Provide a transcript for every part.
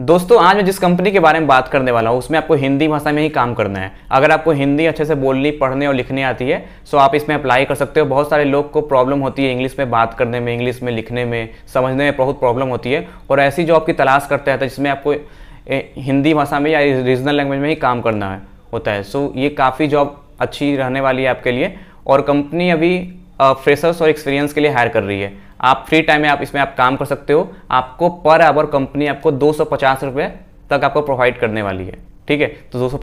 दोस्तों आज मैं जिस कंपनी के बारे में बात करने वाला हूँ उसमें आपको हिंदी भाषा में ही काम करना है अगर आपको हिंदी अच्छे से बोलनी पढ़ने और लिखने आती है तो आप इसमें अप्लाई कर सकते हो बहुत सारे लोग को प्रॉब्लम होती है इंग्लिश में बात करने में इंग्लिश में लिखने में समझने में बहुत प्रॉब्लम होती है और ऐसी जॉब की तलाश करते रहते हैं जिसमें आपको हिंदी भाषा में या रीजनल लैंग्वेज में ही काम करना है होता है सो ये काफ़ी जॉब अच्छी रहने वाली है आपके लिए और कंपनी अभी फ्रेशर्स और एक्सपीरियंस के लिए हायर कर रही है आप फ्री टाइम में आप इसमें आप काम कर सकते हो आपको पर आवर कंपनी आपको दो रुपए तक आपको प्रोवाइड करने वाली है ठीक है तो दो सौ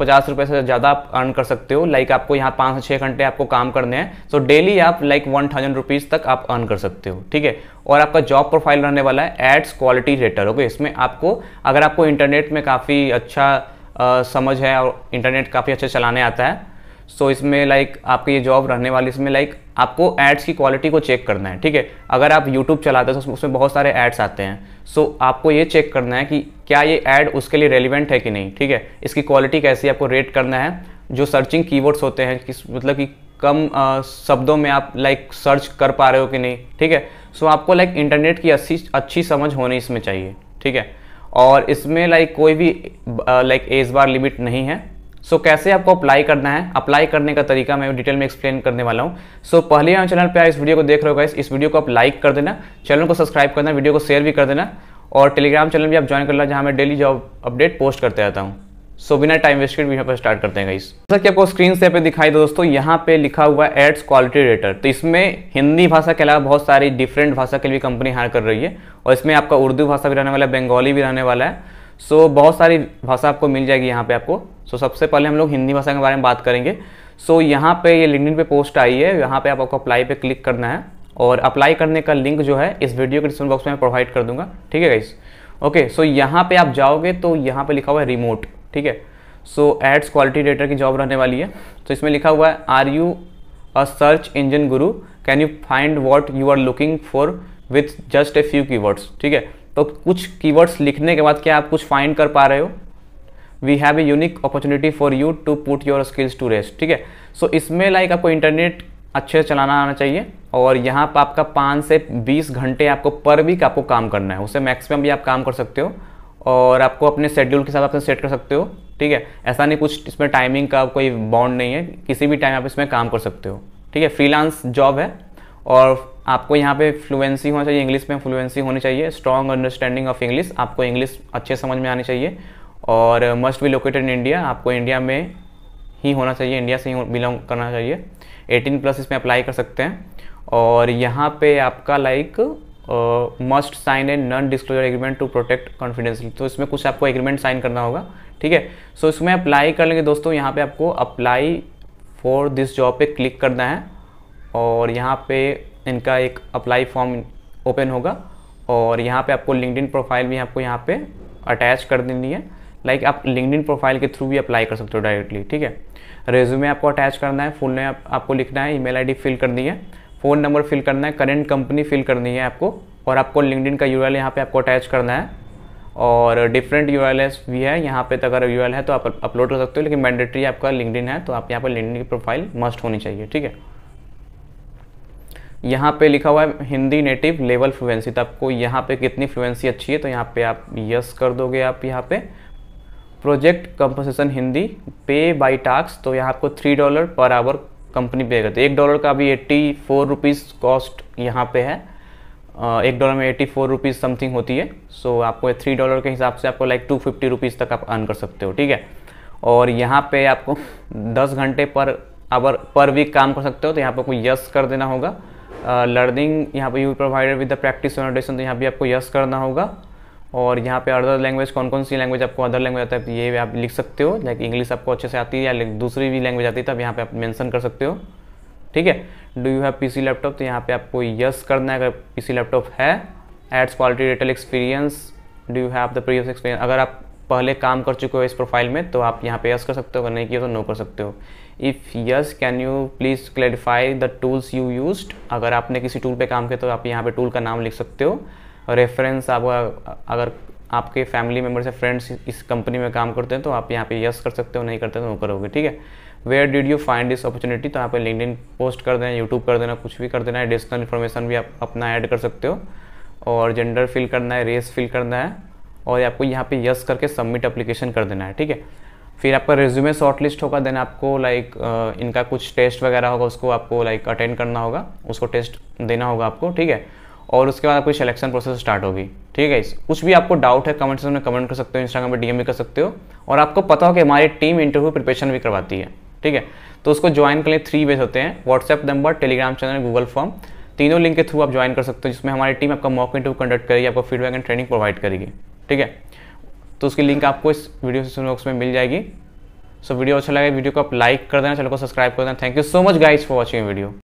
से ज़्यादा आप अर्न कर सकते हो लाइक आपको यहाँ पाँच से छः घंटे आपको काम करने हैं सो डेली आप लाइक वन थाउजेंड रुपीज़ तक आप अर्न कर सकते हो ठीक है और आपका जॉब प्रोफाइल रहने वाला है एड्स क्वालिटी रेटर ओके इसमें आपको अगर आपको इंटरनेट में काफ़ी अच्छा आ, समझ है और इंटरनेट काफ़ी अच्छे चलाने आता है सो so, इसमें लाइक आपकी ये जॉब रहने वाली इसमें लाइक आपको एड्स की क्वालिटी को चेक करना है ठीक है अगर आप यूट्यूब चलाते हो तो उसमें बहुत सारे एड्स आते हैं सो so, आपको ये चेक करना है कि क्या ये ऐड उसके लिए रेलिवेंट है कि नहीं ठीक है इसकी क्वालिटी कैसी आपको रेट करना है जो सर्चिंग कीवर्ड्स होते हैं किस मतलब कि कम आ, शब्दों में आप लाइक सर्च कर पा रहे हो कि नहीं ठीक है सो so, आपको लाइक इंटरनेट की अच्छी अच्छी समझ होनी इसमें चाहिए ठीक है और इसमें लाइक कोई भी लाइक एज बार लिमिट नहीं है सो so, कैसे आपको अप्लाई करना है अप्लाई करने का तरीका मैं डिटेल में एक्सप्लेन करने वाला हूँ सो so, पहले हम चैनल पे आए इस वीडियो को देख रहे हो इस वीडियो को आप लाइक कर देना चैनल को सब्सक्राइब करना वीडियो को शेयर भी कर देना और टेलीग्राम चैनल भी आप ज्वाइन कर लेना जहाँ मैं डेली जॉब अपडेट पोस्ट करते रहता हूँ सो बिना टाइम वेस्ट के वीडियो पर स्टार्ट करते हैं गाइस जैसा कि आपको स्क्रीन से पे दिखाई दो दोस्तों यहाँ पे लिखा हुआ है एड्स क्वालिटी रेटर तो इसमें हिंदी भाषा के अलावा बहुत सारी डिफरेंट भाषा के लिए कंपनी हायर कर रही है और इसमें आपका उर्दू भाषा भी रहने वाला है बंगाली भी रहने वाला है सो so, बहुत सारी भाषा आपको मिल जाएगी यहाँ पे आपको सो so, सबसे पहले हम लोग हिंदी भाषा के बारे में बात करेंगे सो so, यहाँ पे ये लिंकडिन पे पोस्ट आई है यहाँ पे आप आपको अप्लाई पे क्लिक करना है और अप्लाई करने का लिंक जो है इस वीडियो के डिस्क्रिप्शन बॉक्स में प्रोवाइड कर दूंगा ठीक है गाइस ओके सो यहाँ पे आप जाओगे तो यहाँ पे लिखा हुआ है रिमोट ठीक है सो एड्स क्वालिटी डेटर की जॉब रहने वाली है तो so, इसमें लिखा हुआ है are you a search engine guru can you find what you are looking for with just a few key ठीक है तो कुछ कीवर्ड्स लिखने के बाद क्या आप कुछ फाइंड कर पा रहे हो we have a unique opportunity for you to put your skills to rest ठीक है सो इसमें लाइक आपको इंटरनेट अच्छे से चलाना आना चाहिए और यहाँ पर आपका पाँच से बीस घंटे आपको पर वीक आपको काम करना है उससे मैक्सिमम भी आप काम कर सकते हो और आपको अपने शेड्यूल के साथ आपसे सेट कर सकते हो ठीक है ऐसा नहीं कुछ इसमें टाइमिंग का कोई बॉन्ड नहीं है किसी भी टाइम आप इसमें काम कर सकते हो ठीक है फ्रीलांस जॉब है और आपको यहाँ पे फ्लुएंसी होना चाहिए इंग्लिश में फ्लुएंसी होनी चाहिए स्ट्रॉन्ग अंडरस्टैंडिंग ऑफ इंग्लिश आपको इंग्लिश अच्छे समझ में आनी चाहिए और must be located in India आपको इंडिया में ही होना चाहिए इंडिया से ही बिलोंग करना चाहिए 18 प्लस इसमें अप्लाई कर सकते हैं और यहाँ पे आपका like must sign a non disclosure agreement to protect confidential तो इसमें कुछ आपको एग्रीमेंट साइन करना होगा ठीक है सो so, इसमें अप्लाई कर लेंगे दोस्तों यहाँ पे आपको अप्लाई फॉर दिस जॉब पे क्लिक करना है और यहाँ पे इनका एक अप्लाई फॉर्म ओपन होगा और यहाँ पे आपको लिंकड प्रोफाइल भी आपको यहाँ पे अटैच कर देनी है लाइक like आप लिंकड प्रोफाइल के थ्रू भी अप्लाई कर सकते हो डायरेक्टली ठीक है रेज्यूमे आपको अटैच करना है फुल नेम आप, आपको लिखना है ईमेल आईडी फिल करनी है फ़ोन नंबर फिल करना है करेंट कंपनी फिल करनी है आपको और आपको लिंकड का यू एल यहाँ पर आपको अटैच करना है और डिफरेंट यू भी है यहाँ पे तो अगर यू है तो आप अपलोड कर सकते हो लेकिन मैंडेटरी आपका लिंकड है तो आप यहाँ पर लिंकड की प्रोफाइल मस्ट होनी चाहिए ठीक है यहाँ पे लिखा हुआ है हिंदी नेटिव लेवल फ्लुएंसी तो आपको यहाँ पे कितनी फ्लुएंसी अच्छी है तो यहाँ पे आप यस कर दोगे आप यहाँ पे प्रोजेक्ट कंपनसेशन हिंदी पे बाई टास्क तो यहाँ आपको three dollar per hour company pay करती है एक डॉलर का भी एट्टी फोर रुपीज़ कॉस्ट यहाँ पे है एक डॉलर में एट्टी फोर रुपीज़ समथिंग होती है सो so, आपको थ्री डॉलर के हिसाब से आपको लाइक टू फिफ्टी रुपीज़ तक आप अर्न कर सकते हो ठीक है और यहाँ पे आपको दस घंटे पर आवर पर वीक काम कर सकते हो तो यहाँ पर आपको यस कर देना होगा लर्निंग यहाँ पर you provided with the practice तो यहाँ भी आपको यस करना होगा और यहाँ पे अदर लैंग्वेज कौन कौन सी लैंग्वेज आपको अदर लैंग्वेज आता है ये आप लिख सकते हो लाइक इंग्लिश आपको अच्छे से आती है या दूसरी भी लैंग्वेज आती है तब यहाँ पे आप मेंशन कर सकते हो ठीक है do you have PC laptop तो यहाँ पे आपको यस करना है अगर पीसी लैपटॉप है ads quality retail experience do you have the previous experience अगर आप पहले काम कर चुके हो इस प्रोफाइल में तो आप यहाँ पे यस कर सकते हो अगर नहीं किया तो नो कर सकते हो if yes can you please clarify the tools you use अगर आपने किसी टूल पे काम किया तो आप यहाँ पे टूल का नाम लिख सकते हो रेफरेंस आपका अगर आपके फैमिली मेम्बर या फ्रेंड्स इस कंपनी में काम करते हैं तो आप यहाँ पे यस कर सकते हो नहीं करते तो वो करोगे ठीक है where did you find this opportunity तो यहाँ पे लिंकड पोस्ट कर देना यूट्यूब कर देना कुछ भी कर देना है एडिशनल इन्फॉर्मेशन भी आप अपना ऐड कर सकते हो और जेंडर फिल करना है रेस फिल करना है और आपको यहाँ पे यस करके सबमिट अप्लीकेशन कर देना है ठीक है फिर आपका रेज्यूमे शॉर्ट लिस्ट होगा देन आपको लाइक इनका कुछ टेस्ट वगैरह होगा उसको आपको लाइक अटेंड करना होगा उसको टेस्ट देना होगा आपको ठीक है और उसके बाद आपकी सिलेक्शन प्रोसेस स्टार्ट होगी ठीक है इस कुछ भी आपको डाउट है कमेंट सेक्शन में कमेंट कर सकते हो इंस्टाग्राम पर डीएम भी कर सकते हो और आपको पता हो कि हमारी टीम इंटरव्यू प्रिपरेशन भी करवाती है ठीक है तो उसको ज्वाइन के लिए थ्री वेज होते हैं WhatsApp number Telegram channel Google form तीनों लिंक के थ्रू आप ज्वाइन कर सकते हो जिसमें हमारी टीम आपका मॉक इंटरव्यू कंडक्ट करेगी आपको फीडबैक एंड ट्रेनिंग प्रोवाइड करेगी ठीक है तो उसकी लिंक आपको इस वीडियो सेशन बॉक्स में मिल जाएगी सो so, वीडियो अच्छा लगे वीडियो को आप लाइक कर देना चैनल को सब्सक्राइब कर देना thank you so much guys for watching video